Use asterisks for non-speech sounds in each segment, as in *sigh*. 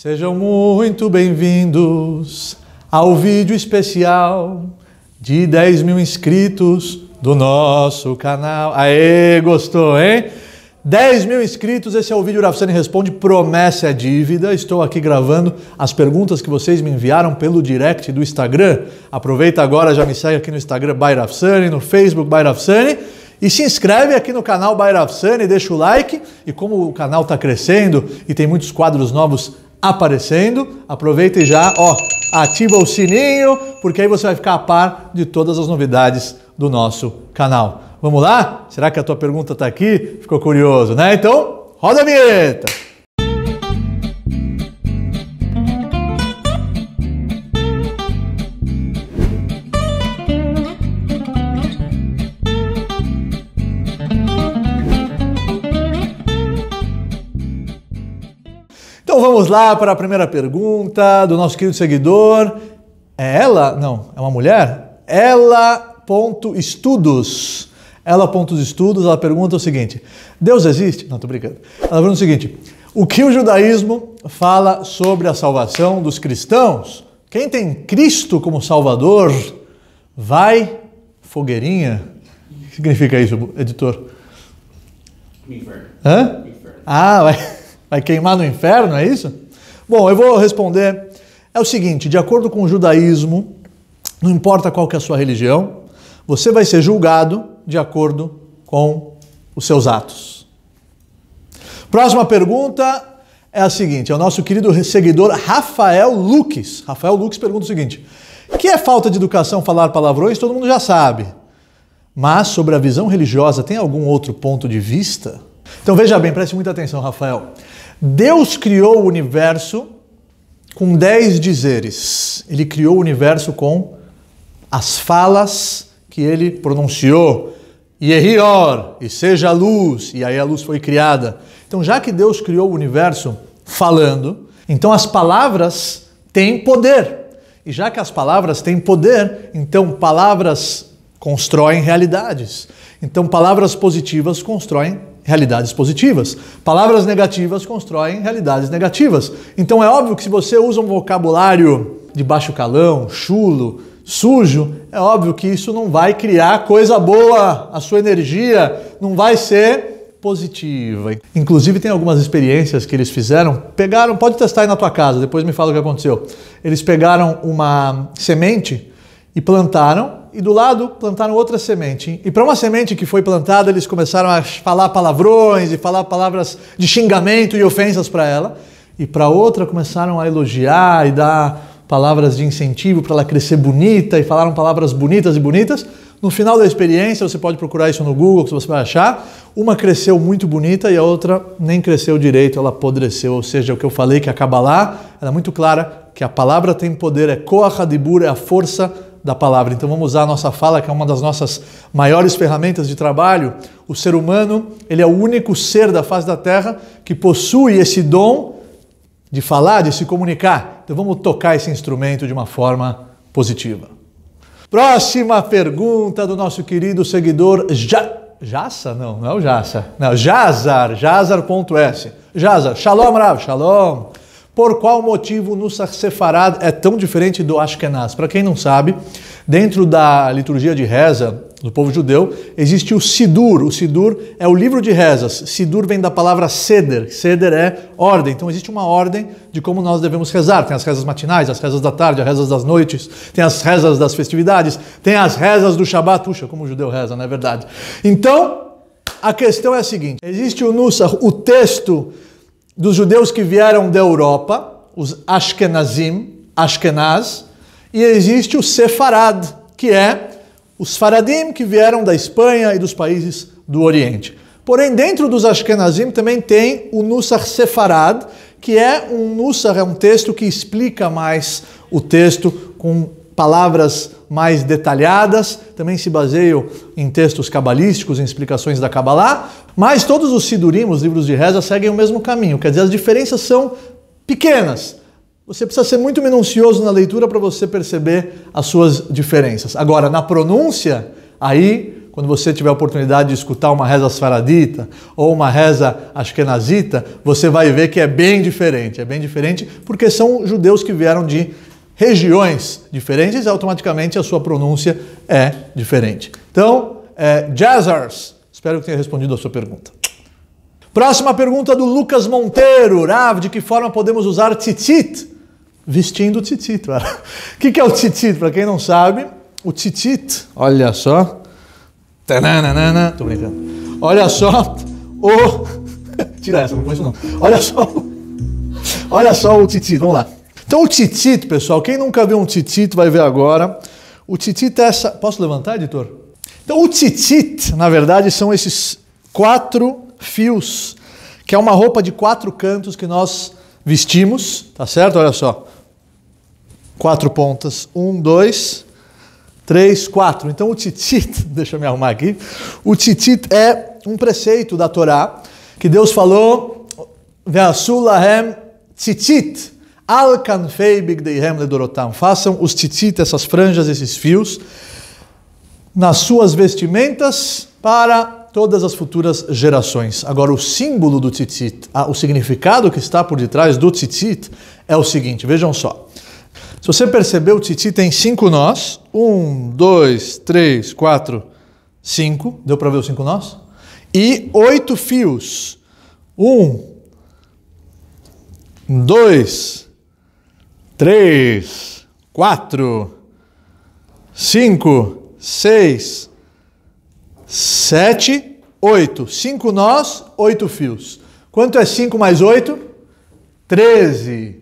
Sejam muito bem-vindos ao vídeo especial de 10 mil inscritos do nosso canal. Aê, gostou, hein? 10 mil inscritos, esse é o vídeo Urafsani Responde Promessa à é Dívida. Estou aqui gravando as perguntas que vocês me enviaram pelo direct do Instagram. Aproveita agora, já me segue aqui no Instagram Bairafsani, no Facebook Bairafsani. E se inscreve aqui no canal Bairafsani, deixa o like. E como o canal está crescendo e tem muitos quadros novos aparecendo. Aproveita e já, ó, ativa o sininho, porque aí você vai ficar a par de todas as novidades do nosso canal. Vamos lá? Será que a tua pergunta está aqui? Ficou curioso, né? Então, roda a vinheta! Vamos lá para a primeira pergunta do nosso querido seguidor. É ela? Não, é uma mulher? Ela. Ponto estudos. Ela ponto estudos, ela pergunta o seguinte: Deus existe? Não, tô brincando. Ela pergunta o seguinte: o que o judaísmo fala sobre a salvação dos cristãos? Quem tem Cristo como Salvador vai fogueirinha? O que significa isso, editor? Inferno. Hã? Inferno. Ah, vai. Vai queimar no inferno, é isso? Bom, eu vou responder. É o seguinte: de acordo com o judaísmo, não importa qual que é a sua religião, você vai ser julgado de acordo com os seus atos. Próxima pergunta é a seguinte: é o nosso querido seguidor Rafael Lucas, Rafael Lucas pergunta o seguinte: que é falta de educação falar palavrões? Todo mundo já sabe. Mas sobre a visão religiosa, tem algum outro ponto de vista? Então veja bem, preste muita atenção, Rafael. Deus criou o universo com dez dizeres. Ele criou o universo com as falas que ele pronunciou. E Rior e seja a luz, e aí a luz foi criada. Então, já que Deus criou o universo falando, então as palavras têm poder. E já que as palavras têm poder, então palavras constroem realidades. Então, palavras positivas constroem realidades positivas. Palavras negativas constroem realidades negativas. Então é óbvio que se você usa um vocabulário de baixo calão, chulo, sujo, é óbvio que isso não vai criar coisa boa, a sua energia não vai ser positiva. Inclusive tem algumas experiências que eles fizeram, pegaram, pode testar aí na tua casa, depois me fala o que aconteceu. Eles pegaram uma semente e plantaram e do lado plantaram outra semente. E para uma semente que foi plantada, eles começaram a falar palavrões e falar palavras de xingamento e ofensas para ela. E para outra começaram a elogiar e dar palavras de incentivo para ela crescer bonita e falaram palavras bonitas e bonitas. No final da experiência, você pode procurar isso no Google, que você vai achar. Uma cresceu muito bonita e a outra nem cresceu direito, ela apodreceu. Ou seja, o que eu falei que acaba lá, ela é muito clara que a palavra tem poder, é koahadibur, é a força da palavra. Então vamos usar a nossa fala, que é uma das nossas maiores ferramentas de trabalho. O ser humano, ele é o único ser da face da terra que possui esse dom de falar, de se comunicar. Então vamos tocar esse instrumento de uma forma positiva. Próxima pergunta do nosso querido seguidor ja... Jassa? Não, não é o Jassa. Não, Jazar, jazar.s. Jazar, shalom, Rav, shalom. Por qual motivo o Nusach Sefarad é tão diferente do Ashkenaz? Para quem não sabe, dentro da liturgia de reza do povo judeu, existe o Sidur. O Sidur é o livro de rezas. Sidur vem da palavra Seder. Seder é ordem. Então existe uma ordem de como nós devemos rezar. Tem as rezas matinais, as rezas da tarde, as rezas das noites, tem as rezas das festividades, tem as rezas do Shabat. Puxa, como o judeu reza, não é verdade? Então, a questão é a seguinte: existe o Nusach, o texto dos judeus que vieram da Europa, os Ashkenazim, Ashkenaz, e existe o Sefarad, que é os Faradim que vieram da Espanha e dos países do Oriente. Porém, dentro dos Ashkenazim também tem o Nusach Sefarad, que é um Nusach, é um texto que explica mais o texto com palavras mais detalhadas, também se baseiam em textos cabalísticos, em explicações da Kabbalah, mas todos os sidurim, os livros de reza, seguem o mesmo caminho, quer dizer, as diferenças são pequenas. Você precisa ser muito minucioso na leitura para você perceber as suas diferenças. Agora, na pronúncia, aí quando você tiver a oportunidade de escutar uma reza sfaradita ou uma reza ashkenazita, você vai ver que é bem diferente. É bem diferente porque são judeus que vieram de regiões diferentes, automaticamente a sua pronúncia é diferente. Então, é, Jazzers, espero que tenha respondido a sua pergunta. Próxima pergunta do Lucas Monteiro. Rav, de que forma podemos usar tzitzit? Vestindo tzitzit. O *laughs* que é o tzitzit? Para quem não sabe, o tzitzit, olha só. Tananana, tô brincando. Olha só o... *laughs* Tira essa, não põe isso não. Olha só... Olha só o tzitzit, vamos lá. Então o titito, pessoal, quem nunca viu um titito vai ver agora. O titito é essa... Posso levantar, editor? Então o titit na verdade, são esses quatro fios, que é uma roupa de quatro cantos que nós vestimos, tá certo? Olha só. Quatro pontas. Um, dois, três, quatro. Então o titit *laughs* deixa eu me arrumar aqui. O titit é um preceito da Torá que Deus falou: Ve'asulahem titit. Al kanfei bigdeihem ledorotam. Façam os tzitzit, essas franjas, esses fios, nas suas vestimentas para todas as futuras gerações. Agora, o símbolo do tzitzit, o significado que está por detrás do tzitzit é o seguinte, vejam só. Se você percebeu, o tzitzit tem cinco nós. Um, dois, três, quatro, cinco. Deu para ver os cinco nós? E oito fios. Um, dois, três, quatro, cinco, seis, sete, oito. Cinco nós, oito fios. Quanto é cinco mais oito? Treze.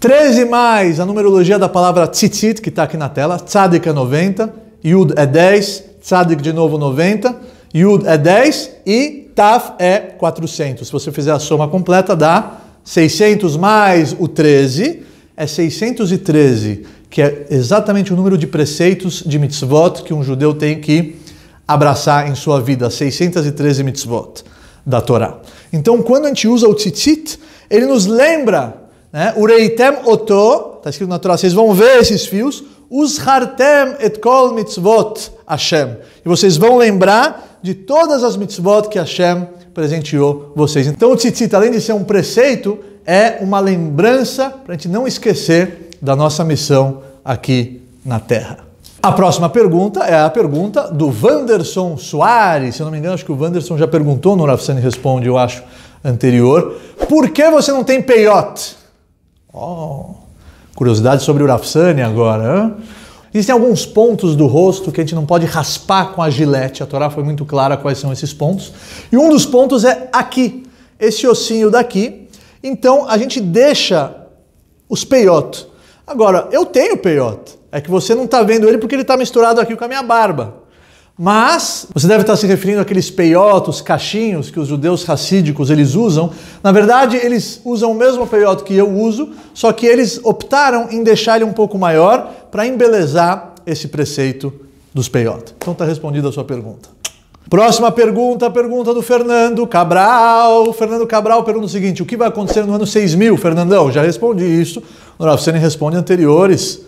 Treze mais a numerologia da palavra tzitzit, que está aqui na tela. Tzadik é 90, Yud é 10, Tzadik de novo 90, Yud é 10 e Taf é 400. Se você fizer a soma completa, dá 600 mais o 13, é 613, que é exatamente o número de preceitos de mitzvot que um judeu tem que abraçar em sua vida, 613 mitzvot da Torá. Então, quando a gente usa o tzitzit, ele nos lembra, né? Ureitem oto, está escrito na Torá, vocês vão ver esses fios, ushartem et kol mitzvot Hashem. E vocês vão lembrar de todas as mitzvot que Hashem presenteou vocês. Então, o tzitzit, além de ser um preceito, é uma lembrança para a gente não esquecer da nossa missão aqui na Terra. A próxima pergunta é a pergunta do Wanderson Soares. Se eu não me engano, acho que o Wanderson já perguntou no Rafsani Responde, eu acho, anterior. Por que você não tem peiote? Oh, curiosidade sobre o Rafsani agora. Hein? Existem alguns pontos do rosto que a gente não pode raspar com a gilete. A Torá foi muito clara quais são esses pontos. E um dos pontos é aqui. Esse ossinho daqui, então a gente deixa os peiotos. Agora, eu tenho peiote. É que você não está vendo ele porque ele está misturado aqui com a minha barba. Mas você deve estar tá se referindo àqueles peiotos, cachinhos que os judeus racídicos eles usam. Na verdade, eles usam o mesmo peioto que eu uso, só que eles optaram em deixar ele um pouco maior para embelezar esse preceito dos peiotes. Então está respondida a sua pergunta. Próxima pergunta, pergunta do Fernando Cabral. O Fernando Cabral pergunta o seguinte: o que vai acontecer no ano 6000, Fernandão? Já respondi isso. Norafcene responde anteriores.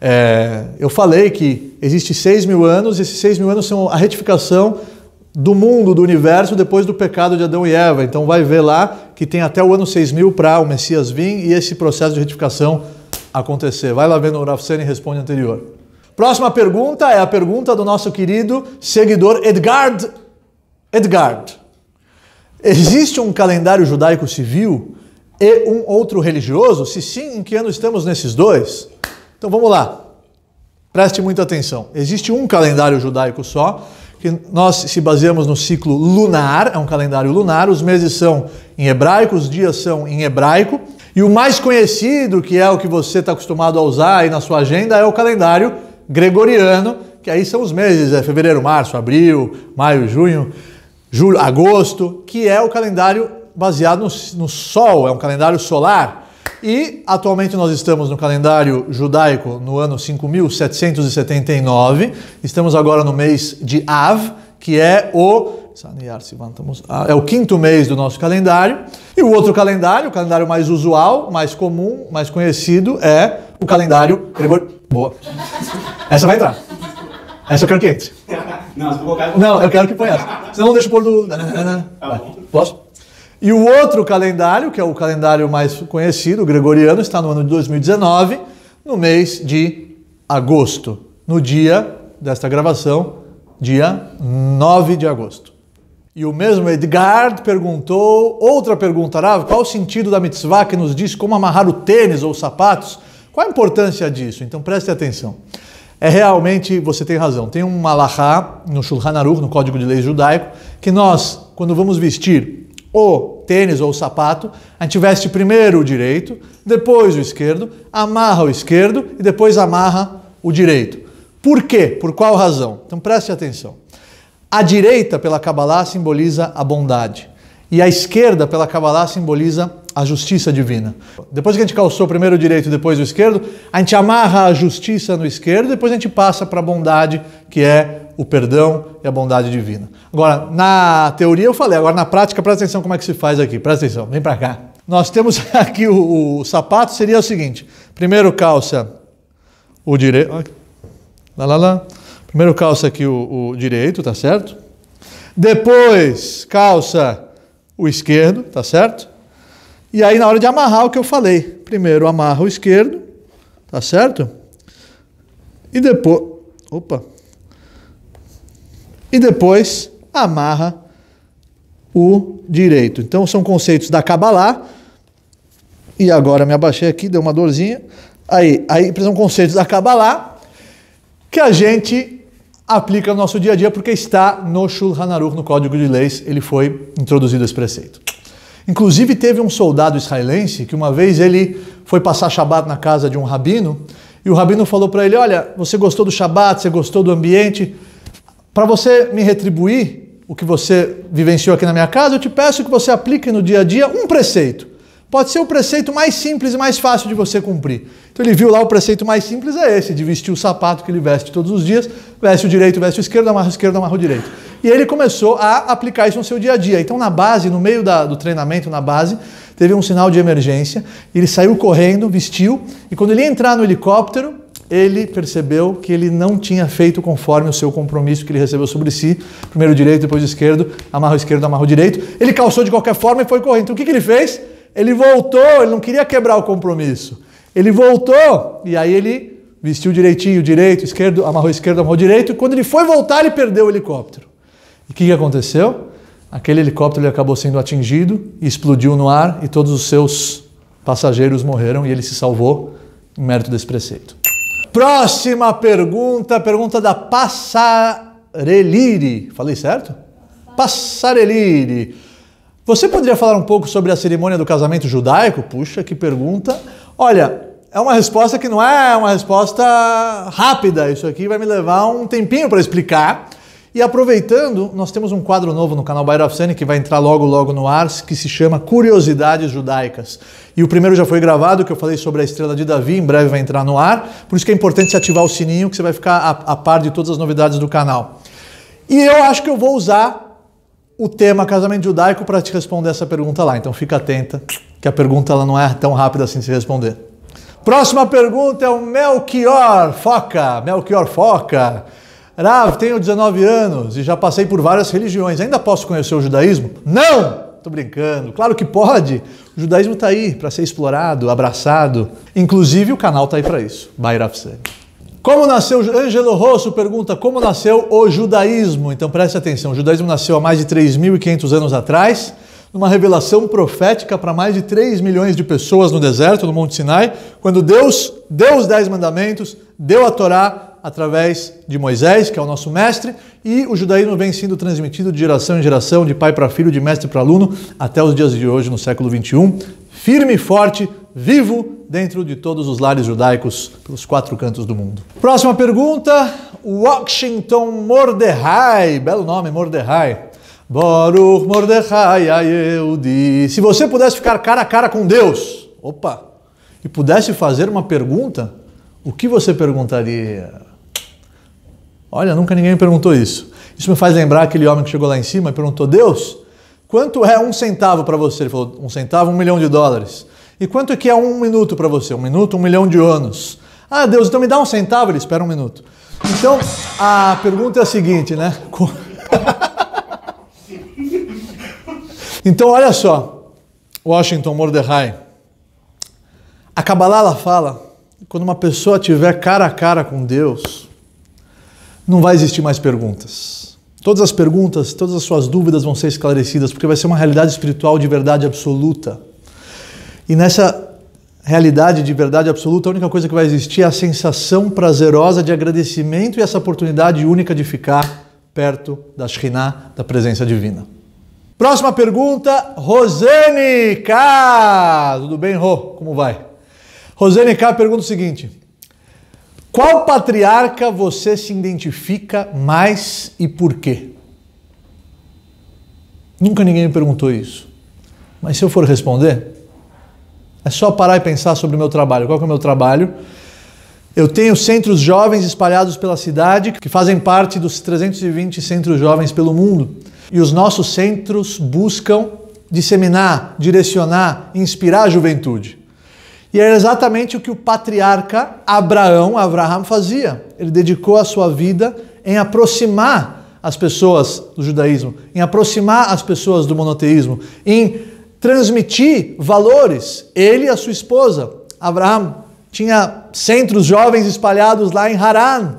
É, eu falei que existe 6 mil anos, esses 6 mil anos são a retificação do mundo, do universo, depois do pecado de Adão e Eva. Então vai ver lá que tem até o ano 6000 para o Messias vir e esse processo de retificação acontecer. Vai lá ver no Norafcene responde anterior. Próxima pergunta é a pergunta do nosso querido seguidor Edgard. Edgard, existe um calendário judaico civil e um outro religioso? Se sim, em que ano estamos nesses dois? Então vamos lá. Preste muita atenção. Existe um calendário judaico só, que nós se baseamos no ciclo lunar, é um calendário lunar, os meses são em hebraico, os dias são em hebraico, e o mais conhecido, que é o que você está acostumado a usar aí na sua agenda, é o calendário gregoriano, que aí são os meses, é fevereiro, março, abril, maio, junho, julho, agosto, que é o calendário baseado no, no Sol, é um calendário solar. E atualmente nós estamos no calendário judaico no ano 5779, estamos agora no mês de Av, que é o ah, é o quinto mês do nosso calendário. E o outro calendário, o calendário mais usual, mais comum, mais conhecido, é o calendário Gregor. Boa. Essa vai entrar. Essa eu quero que entre. Não, eu quero que ponha essa. Senão não deixa o pôr do... Tá Posso? E o outro calendário, que é o calendário mais conhecido, o gregoriano, está no ano de 2019, no mês de agosto. No dia desta gravação, dia 9 de agosto. E o mesmo Edgard perguntou, outra pergunta, Rav, qual o sentido da mitzvah que nos diz como amarrar o tênis ou os sapatos? Qual a importância disso? Então preste atenção é realmente, você tem razão, tem um malachá no Shulchan Aruch, no Código de Leis Judaico, que nós, quando vamos vestir o tênis ou o sapato, a gente veste primeiro o direito, depois o esquerdo, amarra o esquerdo e depois amarra o direito. Por quê? Por qual razão? Então preste atenção. A direita, pela Kabbalah, simboliza a bondade. E a esquerda, pela Kabbalah, simboliza a justiça divina. Depois que a gente calçou primeiro o direito, depois o esquerdo, a gente amarra a justiça no esquerdo, depois a gente passa para a bondade, que é o perdão e a bondade divina. Agora, na teoria eu falei, agora na prática, presta atenção como é que se faz aqui, presta atenção, vem para cá. Nós temos *laughs* aqui o, o, sapato, seria o seguinte: primeiro calça o direito. Lá, lá, lá. Primeiro calça aqui o, o direito, tá certo? Depois calça o esquerdo, tá certo? E aí, na hora de amarrar, o que eu falei. Primeiro amarra o esquerdo, tá certo? E depois. Opa! E depois amarra o direito. Então, são conceitos da Kabbalah. E agora me abaixei aqui, deu uma dorzinha. Aí, aí precisam conceitos da Kabbalah que a gente aplica no nosso dia a dia porque está no Shulchan Aruch, no Código de Leis, ele foi introduzido esse preceito. Inclusive teve um soldado israelense que uma vez ele foi passar Shabat na casa de um rabino e o rabino falou para ele: "Olha, você gostou do Shabat, você gostou do ambiente? Para você me retribuir o que você vivenciou aqui na minha casa, eu te peço que você aplique no dia a dia um preceito." Pode ser o preceito mais simples e mais fácil de você cumprir. Então ele viu lá o preceito mais simples é esse, de vestir o sapato que ele veste todos os dias, veste o direito, veste o esquerdo, amarra o esquerdo, amarra o direito. E ele começou a aplicar isso no seu dia a dia. Então na base, no meio da, do treinamento, na base, teve um sinal de emergência, ele saiu correndo, vestiu, e quando ele ia entrar no helicóptero, ele percebeu que ele não tinha feito conforme o seu compromisso que ele recebeu sobre si. Primeiro direito, depois esquerdo, amarra o esquerdo, amarra o direito. Ele calçou de qualquer forma e foi correndo. Então o que, que ele fez? Ele voltou, ele não queria quebrar o compromisso. Ele voltou e aí ele vestiu direitinho, direito, esquerdo, amarrou esquerdo, amarrou direito. E quando ele foi voltar, ele perdeu o helicóptero. E o que, que aconteceu? Aquele helicóptero ele acabou sendo atingido, explodiu no ar e todos os seus passageiros morreram e ele se salvou em mérito desse preceito. Próxima pergunta, pergunta da Passarelire. Falei certo? Passarelire. Você poderia falar um pouco sobre a cerimônia do casamento judaico? Puxa, que pergunta. Olha, é uma resposta que não é uma resposta rápida. Isso aqui vai me levar um tempinho para explicar. E aproveitando, nós temos um quadro novo no canal Bairro Afsani que vai entrar logo logo no ar, que se chama Curiosidades Judaicas. E o primeiro já foi gravado, que eu falei sobre a estrela de Davi, em breve vai entrar no ar. Por isso que é importante você ativar o sininho, que você vai ficar a, a par de todas as novidades do canal. E eu acho que eu vou usar o tema casamento judaico para te responder essa pergunta lá. Então fica atenta, que a pergunta ela não é tão rápida assim de se responder. Próxima pergunta é o Melchior Foca. Melchior Foca. Rav, tenho 19 anos e já passei por várias religiões. Ainda posso conhecer o judaísmo? Não! Tô brincando. Claro que pode. O judaísmo está aí para ser explorado, abraçado. Inclusive o canal está aí para isso. Bye, Rav como nasceu Ângelo Rosso pergunta como nasceu o judaísmo. Então preste atenção, o judaísmo nasceu há mais de 3.500 anos atrás, numa revelação profética para mais de 3 milhões de pessoas no deserto, no Monte Sinai, quando Deus deu os 10 mandamentos, deu a Torá através de Moisés, que é o nosso mestre, e o judaísmo vem sendo transmitido de geração em geração, de pai para filho, de mestre para aluno, até os dias de hoje, no século 21, firme e forte vivo dentro de todos os lares judaicos pelos quatro cantos do mundo. Próxima pergunta, Washington Mordecai, belo nome, Mordecai. Baruch Mordecai Yehudi. Se você pudesse ficar cara a cara com Deus, opa, e pudesse fazer uma pergunta, o que você perguntaria? Olha, nunca ninguém me perguntou isso. Isso me faz lembrar aquele homem que chegou lá em cima e perguntou: Deus, quanto é um centavo para você? Ele falou: um centavo, um milhão de dólares. E quanto que é um minuto para você? Um minuto, um milhão de anos. Ah, Deus, então me dá um centavo, ele espera um minuto. Então, a pergunta é a seguinte, né? *laughs* então, olha só, Washington Mordecai. A Kabbalah ela fala, quando uma pessoa tiver cara a cara com Deus, não vai existir mais perguntas. Todas as perguntas, todas as suas dúvidas vão ser esclarecidas, porque vai ser uma realidade espiritual de verdade absoluta. E nessa realidade de verdade absoluta, a única coisa que vai existir é a sensação prazerosa de agradecimento e essa oportunidade única de ficar perto da Shekhinah, da presença divina. Próxima pergunta, Rosane K. Tudo bem, Rô? Como vai? Rosane K. pergunta o seguinte: Qual patriarca você se identifica mais e por quê? Nunca ninguém me perguntou isso. Mas se eu for responder, é só parar e pensar sobre o meu trabalho. Qual é o meu trabalho? Eu tenho centros jovens espalhados pela cidade, que fazem parte dos 320 centros jovens pelo mundo. E os nossos centros buscam disseminar, direcionar, inspirar a juventude. E é exatamente o que o patriarca Abraão, Abraham, fazia. Ele dedicou a sua vida em aproximar as pessoas do judaísmo, em aproximar as pessoas do monoteísmo, em transmitir valores. Ele e a sua esposa, Abraham, tinha centros jovens espalhados lá em Haran.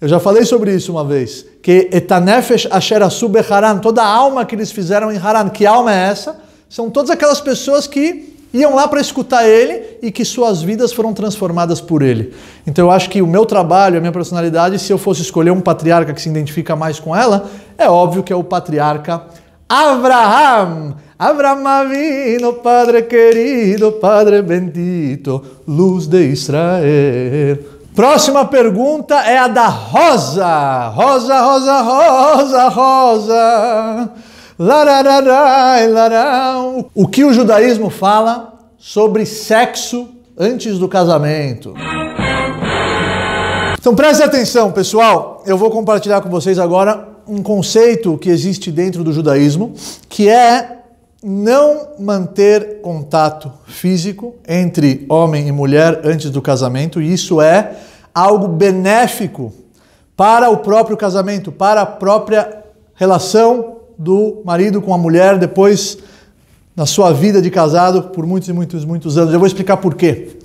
Eu já falei sobre isso uma vez, que etanefesh asher asub Haran, toda a alma que eles fizeram em Haran, que alma é essa? São todas aquelas pessoas que iam lá para escutar ele e que suas vidas foram transformadas por ele. Então eu acho que o meu trabalho, a minha personalidade, se eu fosse escolher um patriarca que se identifica mais com ela, é óbvio que é o patriarca Abraham, Abraham vino, Padre querido, Padre bendito, luz de Israel. Próxima pergunta é a da Rosa. Rosa, Rosa, Rosa, Rosa. Larararai, larão. O que o judaísmo fala sobre sexo antes do casamento? Então preste atenção, pessoal. Eu vou compartilhar com vocês agora um conceito que existe dentro do judaísmo, que é não manter contato físico entre homem e mulher antes do casamento, e isso é algo benéfico para o próprio casamento, para a própria relação do marido com a mulher depois na sua vida de casado por muitos e muitos muitos anos. Eu vou explicar por quê.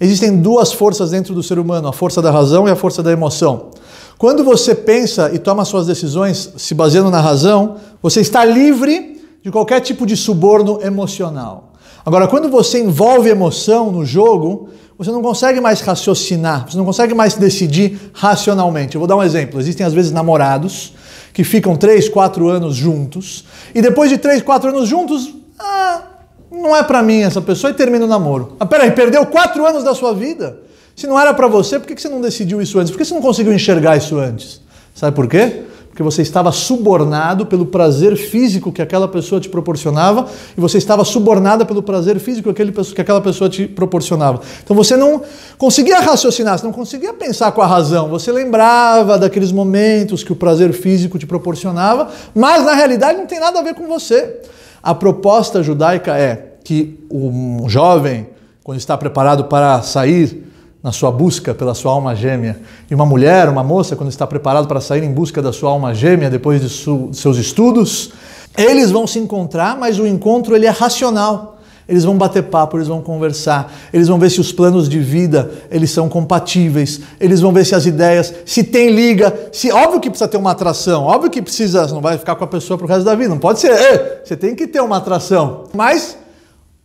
Existem duas forças dentro do ser humano, a força da razão e a força da emoção. Quando você pensa e toma suas decisões se baseando na razão, você está livre de qualquer tipo de suborno emocional. Agora, quando você envolve emoção no jogo, você não consegue mais raciocinar, você não consegue mais decidir racionalmente. Eu vou dar um exemplo. Existem às vezes namorados que ficam 3, 4 anos juntos e depois de 3, 4 anos juntos, ah, não é para mim essa pessoa e termina o namoro. Ah, peraí, perdeu 4 anos da sua vida? Se não era para você, por que você não decidiu isso antes? Por que você não conseguiu enxergar isso antes? Sabe por quê? porque você estava subornado pelo prazer físico que aquela pessoa te proporcionava e você estava subornada pelo prazer físico que aquela pessoa te proporcionava. Então você não conseguia raciocinar, você não conseguia pensar com a razão, você lembrava daqueles momentos que o prazer físico te proporcionava, mas na realidade não tem nada a ver com você. A proposta judaica é que o um jovem, quando está preparado para sair na sua busca pela sua alma gêmea. E uma mulher, uma moça, quando está preparada para sair em busca da sua alma gêmea depois de, de seus estudos, eles vão se encontrar, mas o encontro ele é racional. Eles vão bater papo, eles vão conversar, eles vão ver se os planos de vida eles são compatíveis, eles vão ver se as ideias, se tem liga, se óbvio que precisa ter uma atração, óbvio que precisa, não vai ficar com a pessoa pro resto da vida, não pode ser, você tem que ter uma atração. Mas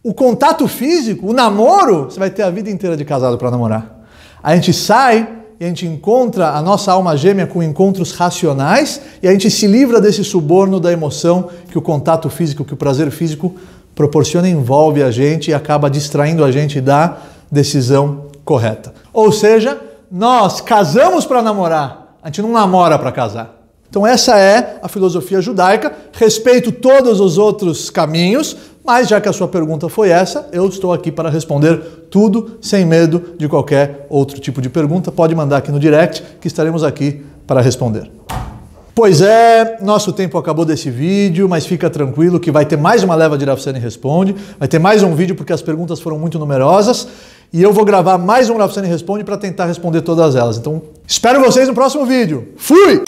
o contato físico, o namoro, você vai ter a vida inteira de casado para namorar. A gente sai e a gente encontra a nossa alma gêmea com encontros racionais e a gente se livra desse suborno da emoção que o contato físico, que o prazer físico proporciona, envolve a gente e acaba distraindo a gente da decisão correta. Ou seja, nós casamos para namorar, a gente não namora para casar. Então, essa é a filosofia judaica. Respeito todos os outros caminhos, mas já que a sua pergunta foi essa, eu estou aqui para responder tudo sem medo de qualquer outro tipo de pergunta. Pode mandar aqui no direct que estaremos aqui para responder. Pois é, nosso tempo acabou desse vídeo, mas fica tranquilo que vai ter mais uma leva de Rafsane Responde, vai ter mais um vídeo porque as perguntas foram muito numerosas e eu vou gravar mais um Rafsane Responde para tentar responder todas elas. Então, espero vocês no próximo vídeo. Fui!